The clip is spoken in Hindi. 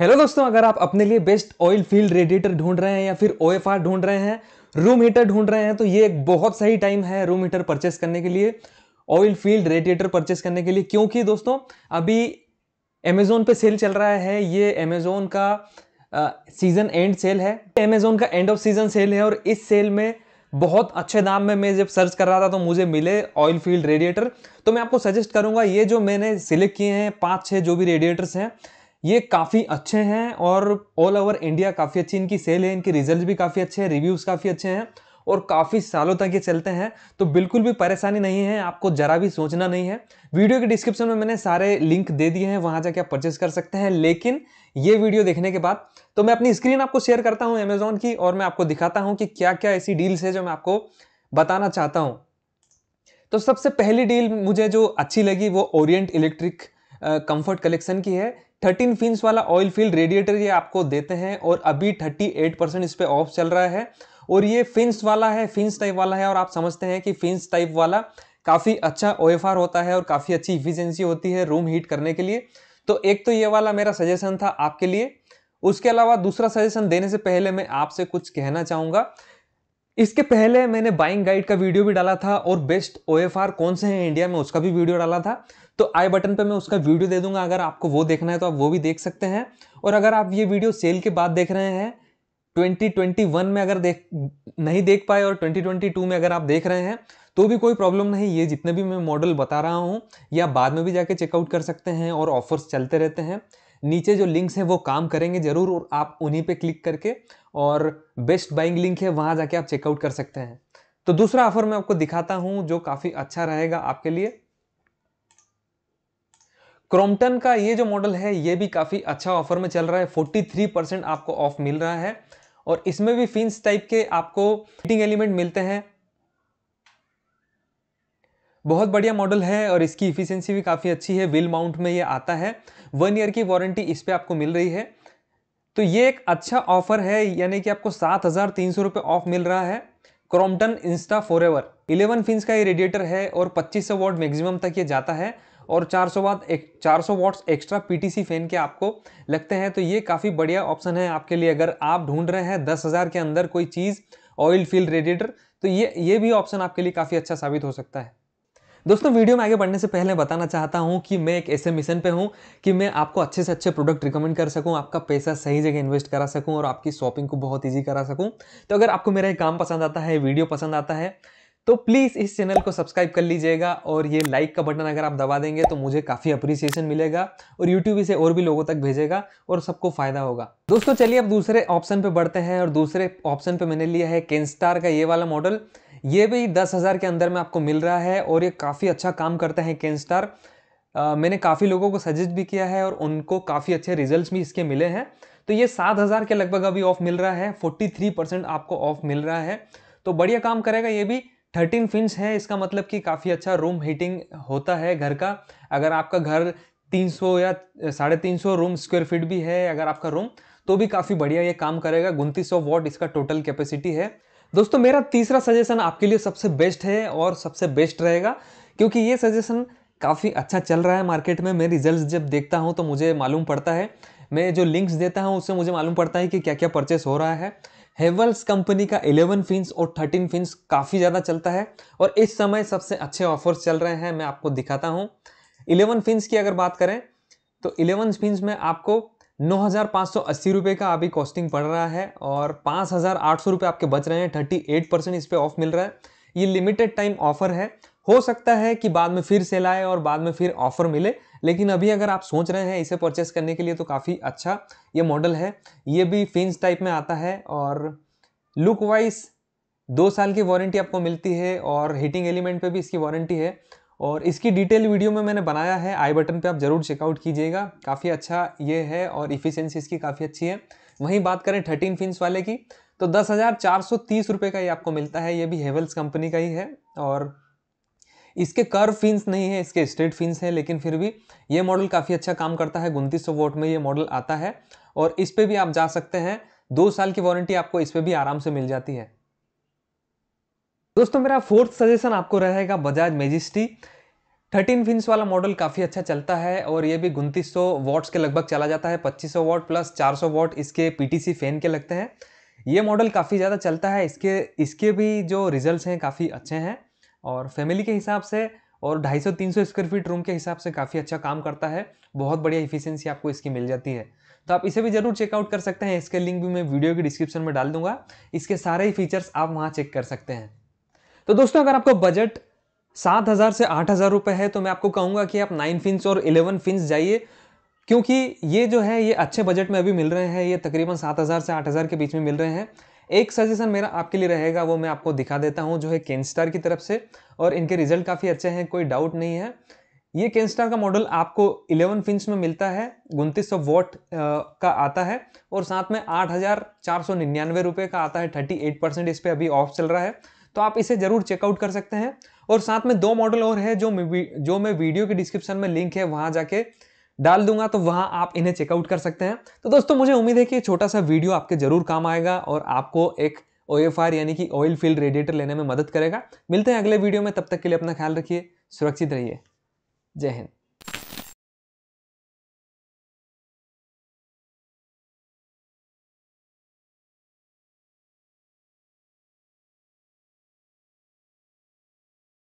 हेलो दोस्तों अगर आप अपने लिए बेस्ट ऑयल फील्ड रेडिएटर ढूंढ रहे हैं या फिर ओ ढूंढ रहे हैं रूम हीटर ढूंढ रहे हैं तो ये एक बहुत सही टाइम है रूम हीटर परचेस करने के लिए ऑयल फील्ड रेडिएटर परचेस करने के लिए क्योंकि दोस्तों अभी अमेजोन पे सेल चल रहा है ये अमेजोन का सीजन एंड सेल है अमेजोन का एंड ऑफ सीजन सेल है और इस सेल में बहुत अच्छे दाम में मैं जब सर्च कर रहा था तो मुझे मिले ऑयल फील्ड रेडिएटर तो मैं आपको सजेस्ट करूंगा ये जो मैंने सिलेक्ट किए हैं पाँच छः जो भी रेडिएटर्स हैं ये काफ़ी अच्छे हैं और ऑल ओवर इंडिया काफ़ी अच्छी इनकी सेल है इनके रिजल्ट भी काफ़ी अच्छे हैं रिव्यूज़ काफ़ी अच्छे हैं और काफ़ी सालों तक ये चलते हैं तो बिल्कुल भी परेशानी नहीं है आपको ज़रा भी सोचना नहीं है वीडियो के डिस्क्रिप्शन में मैंने सारे लिंक दे दिए हैं वहाँ जाके आप परचेस कर सकते हैं लेकिन ये वीडियो देखने के बाद तो मैं अपनी स्क्रीन आपको शेयर करता हूँ अमेजोन की और मैं आपको दिखाता हूँ कि क्या क्या ऐसी डील्स है जो मैं आपको बताना चाहता हूँ तो सबसे पहली डील मुझे जो अच्छी लगी वो ओरिएंट इलेक्ट्रिक कंफर्ट कलेक्शन की है थर्टीन फिंस वाला ऑयल फील्ड रेडिएटर ये आपको देते हैं और अभी थर्टी एट परसेंट इस पर ऑफ चल रहा है और ये फिंस वाला है फिंस टाइप वाला है और आप समझते हैं कि फिंस टाइप वाला काफ़ी अच्छा ओ होता है और काफ़ी अच्छी इफिशेंसी होती है रूम हीट करने के लिए तो एक तो ये वाला मेरा सजेशन था आपके लिए उसके अलावा दूसरा सजेशन देने से पहले मैं आपसे कुछ कहना चाहूँगा इसके पहले मैंने बाइंग गाइड का वीडियो भी डाला था और बेस्ट ओएफआर कौन से हैं इंडिया में उसका भी वीडियो डाला था तो आई बटन पे मैं उसका वीडियो दे दूंगा अगर आपको वो देखना है तो आप वो भी देख सकते हैं और अगर आप ये वीडियो सेल के बाद देख रहे हैं 2021 में अगर देख नहीं देख पाए और 2022 में अगर आप देख रहे हैं तो भी कोई प्रॉब्लम नहीं ये जितने भी मैं मॉडल बता रहा हूँ या बाद में भी जाके चेकआउट कर सकते हैं और ऑफर्स चलते रहते हैं नीचे जो लिंक्स हैं वो काम करेंगे ज़रूर और आप उन्हीं पे क्लिक करके और बेस्ट बाइंग लिंक है वहाँ जाके आप चेकआउट कर सकते हैं तो दूसरा ऑफर मैं आपको दिखाता हूँ जो काफ़ी अच्छा रहेगा आपके लिए क्रोमटन का ये जो मॉडल है ये भी काफ़ी अच्छा ऑफर में चल रहा है 43% आपको ऑफ मिल रहा है और इसमें भी फिंस टाइप के आपको हीटिंग एलिमेंट मिलते हैं बहुत बढ़िया मॉडल है और इसकी इफिशियंसी भी काफ़ी अच्छी है व्हील माउंट में ये आता है वन ईयर की वारंटी इस पर आपको मिल रही है तो ये एक अच्छा ऑफर है यानी कि आपको सात हज़ार तीन सौ रुपये ऑफ मिल रहा है Crompton insta for ever eleven fins का ये रेडिएटर है और पच्चीस सौ वॉट मैक्सिमम तक ये जाता है और चार सौ वाट एक सौ वॉट्स एक्स्ट्रा सी फैन के आपको लगते हैं तो ये काफ़ी बढ़िया ऑप्शन है आपके लिए अगर आप ढूंढ रहे हैं दस हज़ार के अंदर कोई चीज़ ऑयल फील्ड रेडिएटर तो ये ये भी ऑप्शन आपके लिए काफ़ी अच्छा साबित हो सकता है दोस्तों वीडियो में आगे बढ़ने से पहले बताना चाहता हूं कि मैं एक ऐसे मिशन पे हूँ कि मैं आपको अच्छे से अच्छे प्रोडक्ट रिकमेंड कर सकूं आपका पैसा सही जगह इन्वेस्ट करा सकूं और आपकी शॉपिंग को बहुत ईजी करा सकूं तो अगर आपको मेरा ये काम पसंद आता है वीडियो पसंद आता है तो प्लीज़ इस चैनल को सब्सक्राइब कर लीजिएगा और ये लाइक का बटन अगर आप दबा देंगे तो मुझे काफ़ी अप्रिसिएशन मिलेगा और यूट्यूब इसे और भी लोगों तक भेजेगा और सबको फ़ायदा होगा दोस्तों चलिए अब दूसरे ऑप्शन पे बढ़ते हैं और दूसरे ऑप्शन पे मैंने लिया है केनस्टार का ये वाला मॉडल ये भी दस हज़ार के अंदर में आपको मिल रहा है और ये काफ़ी अच्छा काम करता है केन स्टार मैंने काफ़ी लोगों को सजेस्ट भी किया है और उनको काफ़ी अच्छे रिजल्ट्स भी इसके मिले हैं तो ये सात हज़ार के लगभग अभी ऑफ मिल रहा है फोर्टी थ्री परसेंट आपको ऑफ मिल रहा है तो बढ़िया काम करेगा ये भी थर्टीन फिंस है इसका मतलब कि काफ़ी अच्छा रूम हीटिंग होता है घर का अगर आपका घर तीन सौ या साढ़े तीन सौ रूम स्क्वायर फीट भी है अगर आपका रूम तो भी काफ़ी बढ़िया ये काम करेगा उनतीस सौ वॉट इसका टोटल कैपेसिटी है दोस्तों मेरा तीसरा सजेशन आपके लिए सबसे बेस्ट है और सबसे बेस्ट रहेगा क्योंकि ये सजेशन काफ़ी अच्छा चल रहा है मार्केट में मैं रिजल्ट जब देखता हूँ तो मुझे मालूम पड़ता है मैं जो लिंक्स देता हूँ उससे मुझे मालूम पड़ता है कि क्या क्या परचेस हो रहा है हेवल्स कंपनी का 11 फिंस और 13 फिंस काफ़ी ज़्यादा चलता है और इस समय सबसे अच्छे ऑफर्स चल रहे हैं मैं आपको दिखाता हूँ 11 फिंस की अगर बात करें तो 11 फिंस में आपको 9,580 रुपए का अभी कॉस्टिंग पड़ रहा है और 5,800 रुपए आपके बच रहे हैं 38 परसेंट इस पर ऑफ मिल रहा है ये लिमिटेड टाइम ऑफर है हो सकता है कि बाद में फिर सेल आए और बाद में फिर ऑफर मिले लेकिन अभी अगर आप सोच रहे हैं इसे परचेस करने के लिए तो काफ़ी अच्छा ये मॉडल है ये भी फिंस टाइप में आता है और लुक वाइज दो साल की वारंटी आपको मिलती है और हीटिंग एलिमेंट पे भी इसकी वारंटी है और इसकी डिटेल वीडियो में मैंने बनाया है आई बटन पे आप ज़रूर चेकआउट कीजिएगा काफ़ी अच्छा ये है और इफ़िशेंसी इसकी काफ़ी अच्छी है वहीं बात करें थर्टीन फिंस वाले की तो दस हज़ार चार सौ तीस रुपये का ये आपको मिलता है ये भी हेवल्स कंपनी का ही है और इसके कर्व फिंस नहीं है इसके स्ट्रेट फिंस हैं लेकिन फिर भी ये मॉडल काफ़ी अच्छा काम करता है उनतीस सौ वोट में ये मॉडल आता है और इस पर भी आप जा सकते हैं दो साल की वारंटी आपको इस पर भी आराम से मिल जाती है दोस्तों मेरा फोर्थ सजेशन आपको रहेगा बजाज मेजिस्टी थर्टीन फिंस वाला मॉडल काफ़ी अच्छा चलता है और ये भी उनतीस सौ के लगभग चला जाता है 2500 वॉट प्लस 400 वॉट इसके पीटीसी फैन के लगते हैं ये मॉडल काफ़ी ज़्यादा चलता है इसके इसके भी जो रिजल्ट्स हैं काफ़ी अच्छे हैं और फैमिली के हिसाब से और 250-300 स्क्वायर फीट रूम के हिसाब से काफ़ी अच्छा काम करता है बहुत बढ़िया इफिशियंसी आपको इसकी मिल जाती है तो आप इसे भी ज़रूर चेकआउट कर सकते हैं इसके लिंक भी मैं वीडियो के डिस्क्रिप्शन में डाल दूंगा इसके सारे ही फीचर्स आप वहाँ चेक कर सकते हैं तो दोस्तों अगर आपको बजट सात हज़ार से आठ हज़ार रुपये है तो मैं आपको कहूंगा कि आप नाइन फिंस और इलेवन फिंस जाइए क्योंकि ये जो है ये अच्छे बजट में अभी मिल रहे हैं ये तकरीबन सात हज़ार से आठ हज़ार के बीच में मिल रहे हैं एक सजेशन मेरा आपके लिए रहेगा वो मैं आपको दिखा देता हूँ जो है केनस्टार की तरफ से और इनके रिजल्ट काफ़ी अच्छे हैं कोई डाउट नहीं है ये केनस्टार का मॉडल आपको इलेवन फिंच में मिलता है उनतीस सौ वोट का आता है और साथ में आठ हज़ार चार सौ निन्यानवे रुपये का आता है थर्टी एट परसेंट इस पर अभी ऑफ चल रहा है तो आप इसे ज़रूर चेकआउट कर सकते हैं और साथ में दो मॉडल और है जो मैं जो मैं वीडियो के डिस्क्रिप्शन में लिंक है वहां जाके डाल दूंगा तो वहाँ आप इन्हें चेकआउट कर सकते हैं तो दोस्तों मुझे उम्मीद है कि छोटा सा वीडियो आपके ज़रूर काम आएगा और आपको एक ओ यानी कि ऑयल फील्ड रेडिएटर लेने में मदद करेगा मिलते हैं अगले वीडियो में तब तक के लिए अपना ख्याल रखिए सुरक्षित रहिए जय हिंद